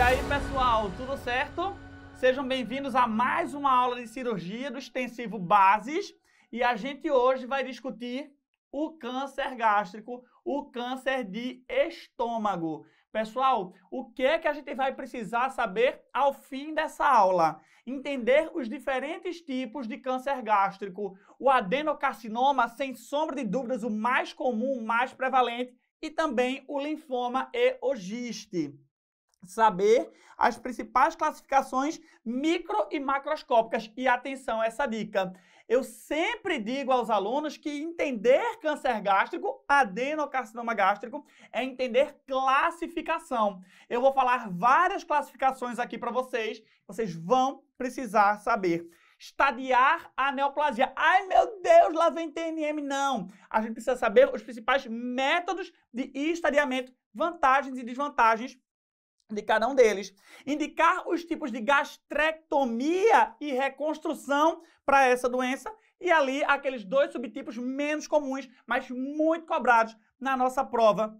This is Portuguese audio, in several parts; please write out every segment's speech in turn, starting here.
E aí, pessoal, tudo certo? Sejam bem-vindos a mais uma aula de cirurgia do extensivo bases. E a gente hoje vai discutir o câncer gástrico, o câncer de estômago. Pessoal, o que é que a gente vai precisar saber ao fim dessa aula? Entender os diferentes tipos de câncer gástrico. O adenocarcinoma, sem sombra de dúvidas, o mais comum, o mais prevalente, e também o linfoma e o giste saber as principais classificações micro e macroscópicas. E atenção a essa dica. Eu sempre digo aos alunos que entender câncer gástrico, adenocarcinoma gástrico, é entender classificação. Eu vou falar várias classificações aqui para vocês, vocês vão precisar saber estadiar a neoplasia. Ai, meu Deus, lá vem TNM. Não. A gente precisa saber os principais métodos de estadiamento, vantagens e desvantagens de cada um deles, indicar os tipos de gastrectomia e reconstrução para essa doença e ali aqueles dois subtipos menos comuns, mas muito cobrados na nossa prova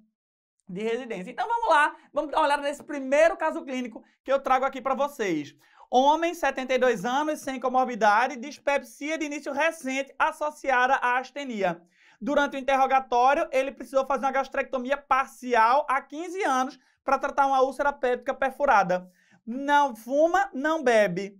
de residência. Então vamos lá, vamos dar uma olhada nesse primeiro caso clínico que eu trago aqui para vocês. Homem, 72 anos, sem comorbidade, dispepsia de início recente associada à astenia. Durante o interrogatório, ele precisou fazer uma gastrectomia parcial há 15 anos para tratar uma úlcera péptica perfurada. Não fuma, não bebe.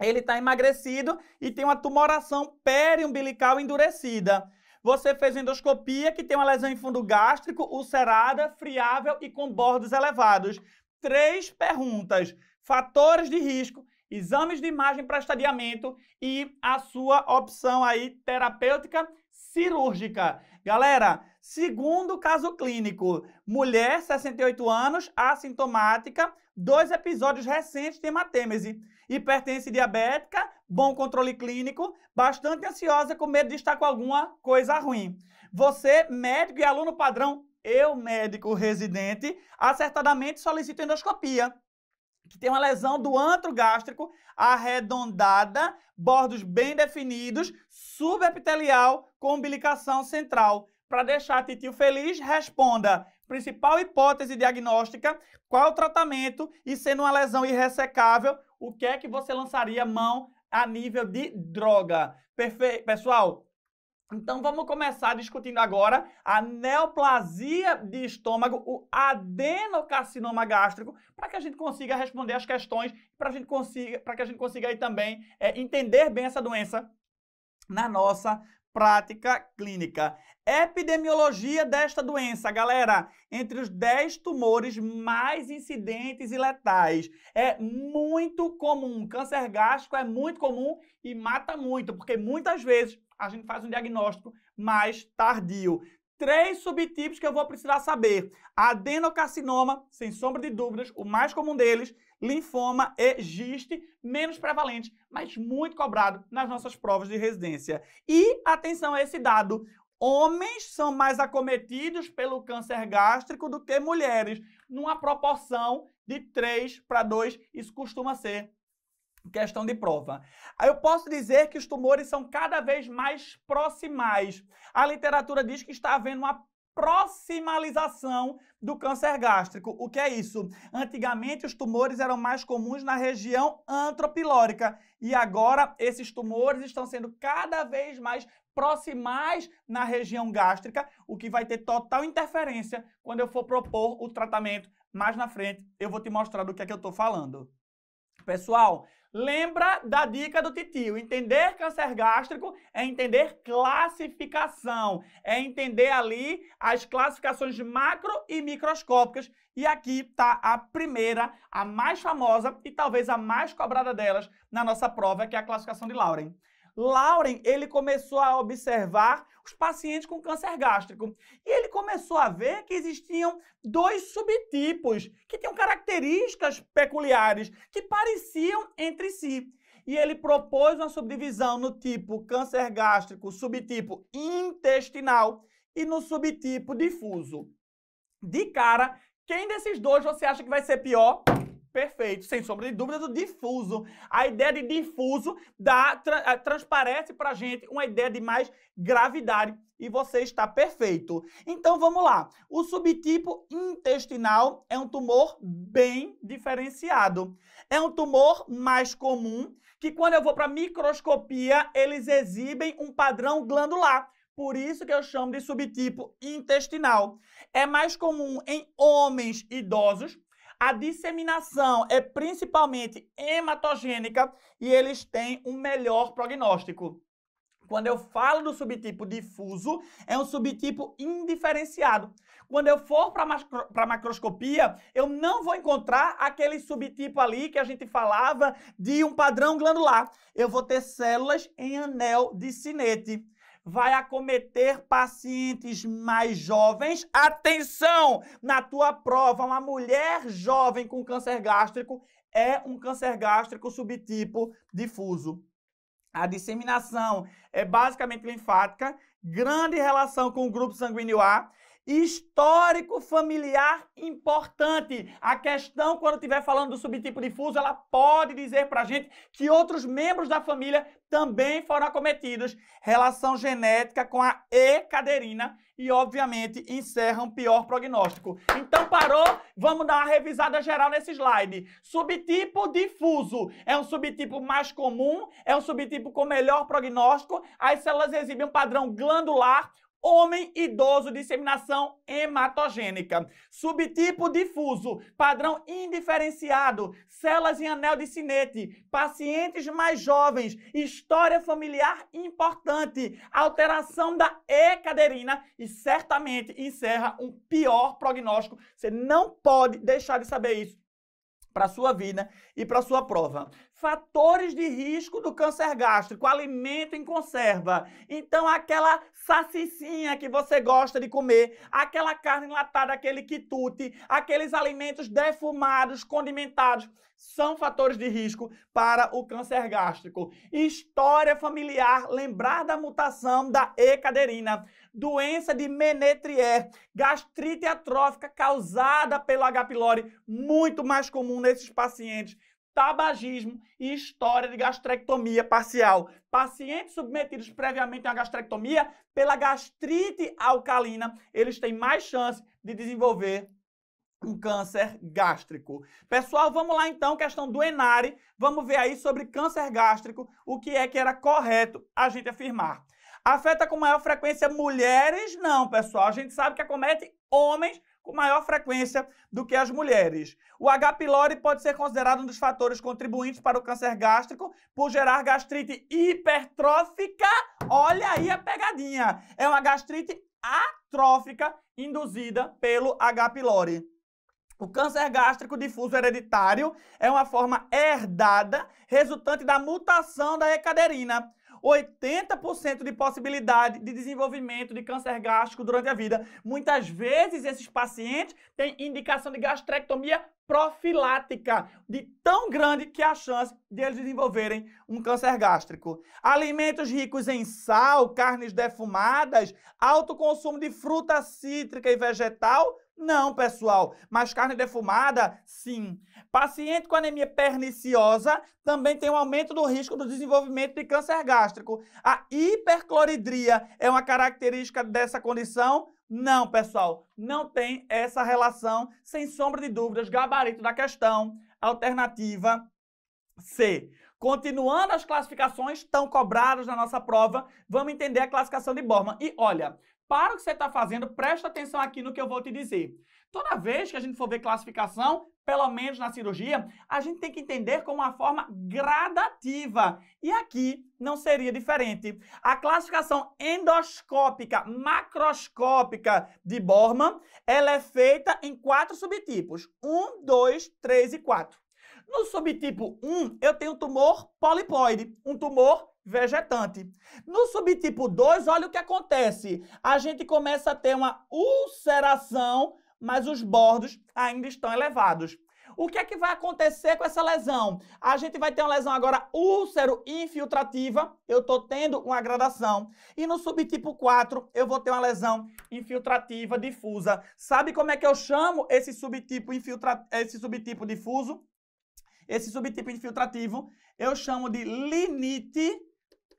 Ele está emagrecido e tem uma tumoração periumbilical endurecida. Você fez endoscopia que tem uma lesão em fundo gástrico, ulcerada, friável e com bordos elevados. Três perguntas. Fatores de risco exames de imagem para estadiamento e a sua opção aí terapêutica cirúrgica. Galera, segundo caso clínico, mulher, 68 anos, assintomática, dois episódios recentes de hematêmese, hipertensão diabética, bom controle clínico, bastante ansiosa com medo de estar com alguma coisa ruim. Você, médico e aluno padrão, eu, médico residente, acertadamente solicito endoscopia que tem uma lesão do antro gástrico arredondada, bordos bem definidos, subepitelial com umbilicação central. Para deixar a titio feliz, responda principal hipótese diagnóstica, qual o tratamento e sendo uma lesão irressecável, o que é que você lançaria mão a nível de droga? Perfeito, pessoal. Então vamos começar discutindo agora a neoplasia de estômago, o adenocarcinoma gástrico, para que a gente consiga responder as questões, para gente consiga, para que a gente consiga aí também é, entender bem essa doença na nossa prática clínica. Epidemiologia desta doença, galera, entre os 10 tumores mais incidentes e letais. É muito comum, câncer gástrico é muito comum e mata muito, porque muitas vezes a gente faz um diagnóstico mais tardio. Três subtipos que eu vou precisar saber: adenocarcinoma, sem sombra de dúvidas, o mais comum deles, linfoma e giste, menos prevalente, mas muito cobrado nas nossas provas de residência. E atenção a esse dado: homens são mais acometidos pelo câncer gástrico do que mulheres, numa proporção de 3 para 2. Isso costuma ser questão de prova. Eu posso dizer que os tumores são cada vez mais proximais. A literatura diz que está havendo uma proximalização do câncer gástrico. O que é isso? Antigamente os tumores eram mais comuns na região antropilórica e agora esses tumores estão sendo cada vez mais proximais na região gástrica, o que vai ter total interferência quando eu for propor o tratamento mais na frente. Eu vou te mostrar do que é que eu estou falando. Pessoal, Lembra da dica do titio. Entender câncer gástrico é entender classificação, é entender ali as classificações macro e microscópicas. E aqui está a primeira, a mais famosa e talvez a mais cobrada delas na nossa prova, que é a classificação de Lauren. Lauren, ele começou a observar os pacientes com câncer gástrico. E ele começou a ver que existiam dois subtipos que tinham características peculiares, que pareciam entre si. E ele propôs uma subdivisão no tipo câncer gástrico, subtipo intestinal e no subtipo difuso. De cara, quem desses dois você acha que vai ser pior? Perfeito, sem sombra de dúvida, do difuso. A ideia de difuso dá, tra, eh, transparece para a gente uma ideia de mais gravidade e você está perfeito. Então vamos lá. O subtipo intestinal é um tumor bem diferenciado. É um tumor mais comum que quando eu vou para microscopia, eles exibem um padrão glandular. Por isso que eu chamo de subtipo intestinal. É mais comum em homens idosos, a disseminação é principalmente hematogênica e eles têm um melhor prognóstico. Quando eu falo do subtipo difuso, é um subtipo indiferenciado. Quando eu for para macro, a macroscopia, eu não vou encontrar aquele subtipo ali que a gente falava de um padrão glandular. Eu vou ter células em anel de cinete vai acometer pacientes mais jovens. Atenção! Na tua prova, uma mulher jovem com câncer gástrico é um câncer gástrico subtipo difuso. A disseminação é basicamente linfática, grande relação com o grupo sanguíneo A histórico familiar importante. A questão, quando estiver falando do subtipo difuso, ela pode dizer para a gente que outros membros da família também foram acometidos. Relação genética com a E-caderina e, obviamente, encerra um pior prognóstico. Então, parou? Vamos dar uma revisada geral nesse slide. Subtipo difuso é um subtipo mais comum, é um subtipo com melhor prognóstico. As células exibem um padrão glandular, Homem idoso, disseminação hematogênica. Subtipo difuso, padrão indiferenciado, células em anel de cinete, pacientes mais jovens, história familiar importante, alteração da E-caderina e certamente encerra um pior prognóstico. Você não pode deixar de saber isso para sua vida e para sua prova fatores de risco do câncer gástrico, alimento em conserva. Então, aquela sacicinha que você gosta de comer, aquela carne enlatada, aquele quitute, aqueles alimentos defumados, condimentados, são fatores de risco para o câncer gástrico. História familiar, lembrar da mutação da E-caderina, doença de Menetrier, gastrite atrófica causada pelo H. pylori, muito mais comum nesses pacientes tabagismo e história de gastrectomia parcial. Pacientes submetidos previamente a gastrectomia pela gastrite alcalina, eles têm mais chance de desenvolver um câncer gástrico. Pessoal, vamos lá então, questão do Enari. vamos ver aí sobre câncer gástrico, o que é que era correto a gente afirmar. Afeta com maior frequência mulheres? Não, pessoal, a gente sabe que acomete homens, com maior frequência do que as mulheres. O H. pylori pode ser considerado um dos fatores contribuintes para o câncer gástrico por gerar gastrite hipertrófica. Olha aí a pegadinha. É uma gastrite atrófica induzida pelo H. pylori. O câncer gástrico difuso hereditário é uma forma herdada resultante da mutação da ecaderina. 80% de possibilidade de desenvolvimento de câncer gástrico durante a vida. Muitas vezes esses pacientes têm indicação de gastrectomia profilática, de tão grande que é a chance de eles desenvolverem um câncer gástrico. Alimentos ricos em sal, carnes defumadas, alto consumo de fruta cítrica e vegetal não, pessoal, mas carne defumada, sim. Paciente com anemia perniciosa também tem um aumento do risco do desenvolvimento de câncer gástrico. A hipercloridria é uma característica dessa condição? Não, pessoal, não tem essa relação, sem sombra de dúvidas, gabarito da questão. Alternativa C. Continuando as classificações tão cobradas na nossa prova, vamos entender a classificação de Borma. E olha, para o que você está fazendo, presta atenção aqui no que eu vou te dizer. Toda vez que a gente for ver classificação, pelo menos na cirurgia, a gente tem que entender como uma forma gradativa. E aqui não seria diferente. A classificação endoscópica, macroscópica de Bormann, ela é feita em quatro subtipos. Um, dois, três e quatro. No subtipo 1, eu tenho um tumor polipoide, um tumor vegetante. No subtipo 2, olha o que acontece. A gente começa a ter uma ulceração, mas os bordos ainda estão elevados. O que é que vai acontecer com essa lesão? A gente vai ter uma lesão agora úlcero infiltrativa, eu estou tendo uma gradação. E no subtipo 4, eu vou ter uma lesão infiltrativa difusa. Sabe como é que eu chamo esse subtipo, infiltra... esse subtipo difuso? Esse subtipo infiltrativo eu chamo de linite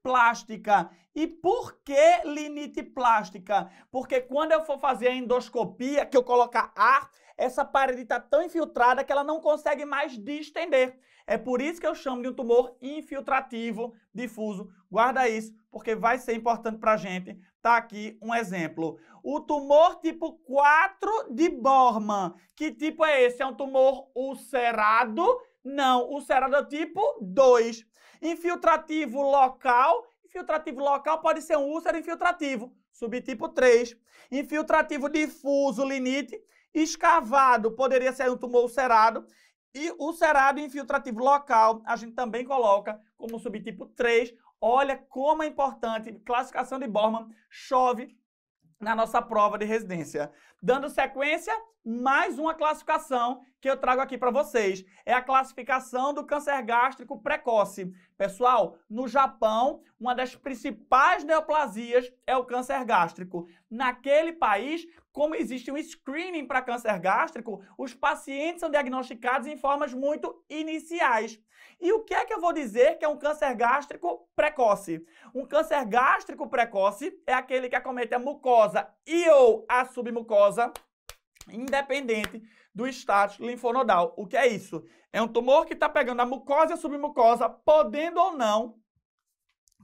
plástica. E por que linite plástica? Porque quando eu for fazer a endoscopia, que eu colocar ar, essa parede está tão infiltrada que ela não consegue mais distender. É por isso que eu chamo de um tumor infiltrativo difuso. Guarda isso, porque vai ser importante para a gente. Tá aqui um exemplo. O tumor tipo 4 de Bormann. Que tipo é esse? É um tumor ulcerado? Não, ulcerado é tipo 2. Infiltrativo local. Infiltrativo local pode ser um úlcero infiltrativo, subtipo 3. Infiltrativo difuso, linite. Escavado poderia ser um tumor ulcerado. E ulcerado infiltrativo local a gente também coloca como subtipo 3. Olha como é importante, classificação de Bormann, chove na nossa prova de residência. Dando sequência, mais uma classificação que eu trago aqui para vocês. É a classificação do câncer gástrico precoce. Pessoal, no Japão, uma das principais neoplasias é o câncer gástrico. Naquele país, como existe um screening para câncer gástrico, os pacientes são diagnosticados em formas muito iniciais. E o que é que eu vou dizer que é um câncer gástrico precoce? Um câncer gástrico precoce é aquele que acomete a mucosa e ou a submucosa independente do status linfonodal. O que é isso? É um tumor que está pegando a mucosa e a submucosa, podendo ou não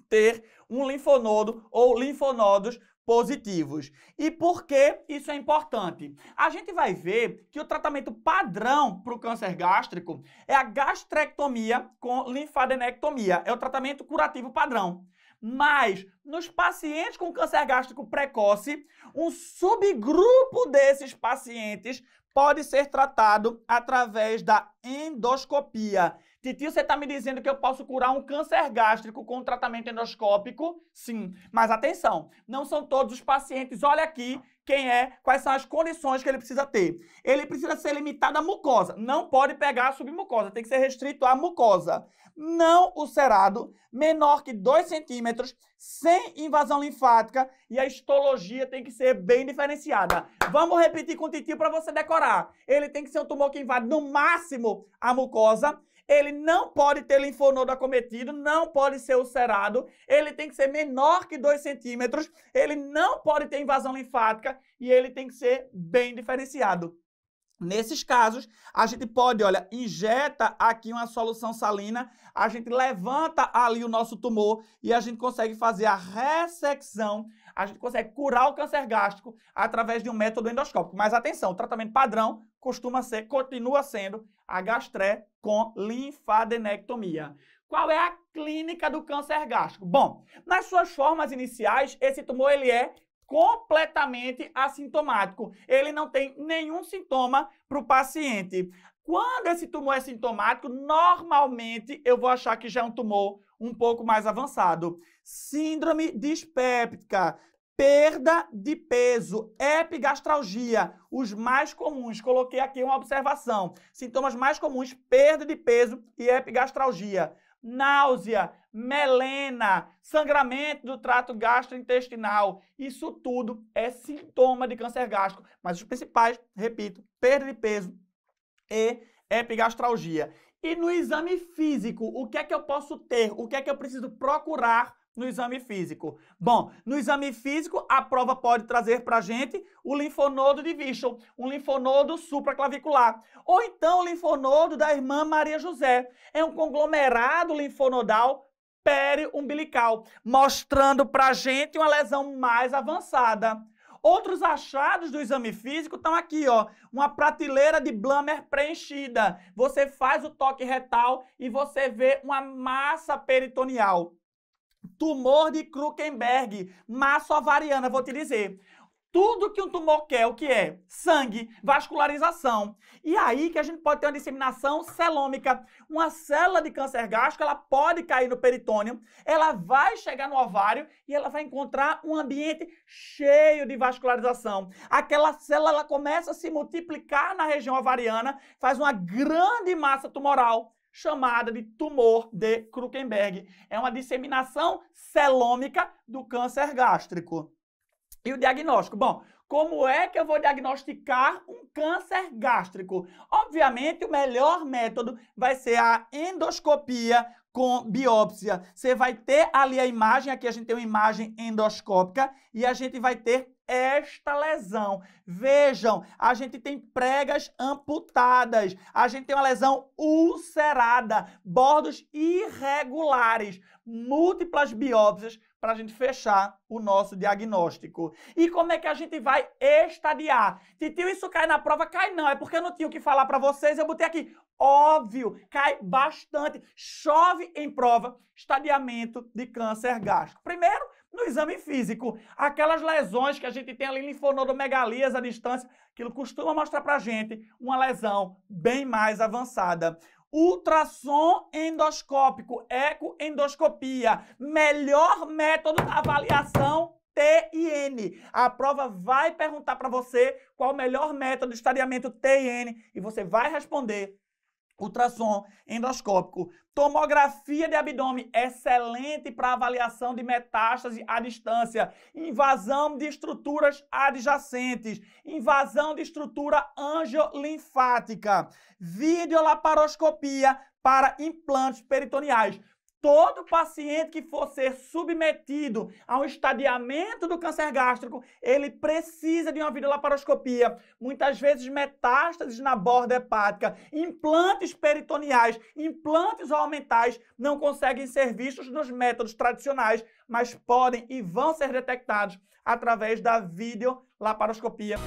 ter um linfonodo ou linfonodos positivos. E por que isso é importante? A gente vai ver que o tratamento padrão para o câncer gástrico é a gastrectomia com linfadenectomia. É o tratamento curativo padrão. Mas, nos pacientes com câncer gástrico precoce, um subgrupo desses pacientes pode ser tratado através da endoscopia. Titio, você está me dizendo que eu posso curar um câncer gástrico com um tratamento endoscópico? Sim. Mas atenção, não são todos os pacientes. Olha aqui quem é, quais são as condições que ele precisa ter. Ele precisa ser limitado à mucosa. Não pode pegar a submucosa, tem que ser restrito à mucosa. Não ulcerado, menor que 2 centímetros, sem invasão linfática e a histologia tem que ser bem diferenciada. Vamos repetir com o Titio para você decorar. Ele tem que ser um tumor que invade no máximo a mucosa ele não pode ter linfonodo acometido, não pode ser ulcerado, ele tem que ser menor que 2 centímetros, ele não pode ter invasão linfática e ele tem que ser bem diferenciado. Nesses casos, a gente pode, olha, injeta aqui uma solução salina, a gente levanta ali o nosso tumor e a gente consegue fazer a ressecção, a gente consegue curar o câncer gástrico através de um método endoscópico. Mas atenção, o tratamento padrão costuma ser, continua sendo a gastré com linfadenectomia. Qual é a clínica do câncer gástrico? Bom, nas suas formas iniciais, esse tumor ele é completamente assintomático. Ele não tem nenhum sintoma para o paciente. Quando esse tumor é sintomático, normalmente eu vou achar que já é um tumor um pouco mais avançado. Síndrome dispéptica, perda de peso, epigastralgia, os mais comuns. Coloquei aqui uma observação. Sintomas mais comuns: perda de peso e epigastralgia. Náusea, melena, sangramento do trato gastrointestinal. Isso tudo é sintoma de câncer gástrico. Mas os principais, repito, perda de peso e epigastralgia. E no exame físico, o que é que eu posso ter? O que é que eu preciso procurar no exame físico? Bom, no exame físico, a prova pode trazer para gente o linfonodo de Vishon, um linfonodo supraclavicular. Ou então o linfonodo da irmã Maria José. É um conglomerado linfonodal periumbilical, mostrando para a gente uma lesão mais avançada. Outros achados do exame físico estão aqui, ó. Uma prateleira de Blammer preenchida. Você faz o toque retal e você vê uma massa peritoneal. Tumor de Krukenberg, massa ovariana, vou te dizer tudo que um tumor quer, o que é? Sangue, vascularização. E aí que a gente pode ter uma disseminação celômica. Uma célula de câncer gástrico, ela pode cair no peritônio, ela vai chegar no ovário e ela vai encontrar um ambiente cheio de vascularização. Aquela célula, ela começa a se multiplicar na região ovariana, faz uma grande massa tumoral chamada de tumor de Krukenberg. É uma disseminação celômica do câncer gástrico. E o diagnóstico? Bom, como é que eu vou diagnosticar um câncer gástrico? Obviamente, o melhor método vai ser a endoscopia com biópsia. Você vai ter ali a imagem, aqui a gente tem uma imagem endoscópica e a gente vai ter esta lesão. Vejam, a gente tem pregas amputadas, a gente tem uma lesão ulcerada, bordos irregulares, múltiplas biópsias para a gente fechar o nosso diagnóstico. E como é que a gente vai estadiar? Titio, isso cai na prova? Cai não, é porque eu não tinha o que falar para vocês, eu botei aqui. Óbvio, cai bastante. Chove em prova estadiamento de câncer gástrico. Primeiro, no exame físico, aquelas lesões que a gente tem ali, linfonodomegalias à distância, aquilo costuma mostrar para gente uma lesão bem mais avançada. Ultrassom endoscópico, ecoendoscopia, melhor método de avaliação TIN. A prova vai perguntar para você qual o melhor método de estadiamento TIN e você vai responder ultrassom endoscópico, tomografia de abdômen, excelente para avaliação de metástase à distância, invasão de estruturas adjacentes, invasão de estrutura angiolinfática, videolaparoscopia para implantes peritoneais. Todo paciente que for ser submetido a um estadiamento do câncer gástrico, ele precisa de uma videolaparoscopia. Muitas vezes metástases na borda hepática, implantes peritoneais, implantes aumentais não conseguem ser vistos nos métodos tradicionais, mas podem e vão ser detectados através da videolaparoscopia.